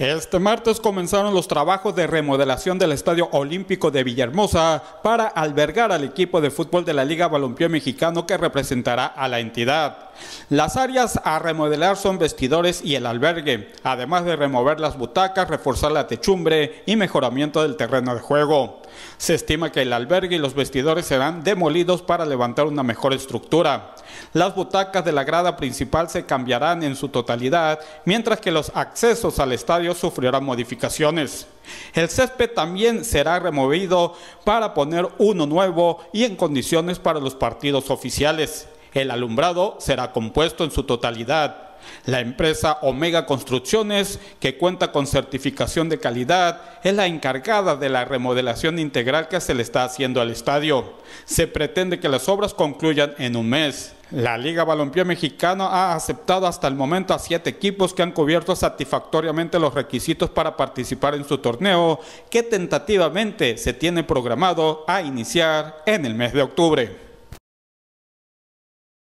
Este martes comenzaron los trabajos de remodelación del Estadio Olímpico de Villahermosa para albergar al equipo de fútbol de la Liga Balompié Mexicano que representará a la entidad. Las áreas a remodelar son vestidores y el albergue, además de remover las butacas, reforzar la techumbre y mejoramiento del terreno de juego. Se estima que el albergue y los vestidores serán demolidos para levantar una mejor estructura. Las butacas de la grada principal se cambiarán en su totalidad, mientras que los accesos al estadio sufrirán modificaciones. El césped también será removido para poner uno nuevo y en condiciones para los partidos oficiales. El alumbrado será compuesto en su totalidad. La empresa Omega Construcciones, que cuenta con certificación de calidad, es la encargada de la remodelación integral que se le está haciendo al estadio. Se pretende que las obras concluyan en un mes. La Liga Balompié Mexicana ha aceptado hasta el momento a siete equipos que han cubierto satisfactoriamente los requisitos para participar en su torneo, que tentativamente se tiene programado a iniciar en el mes de octubre.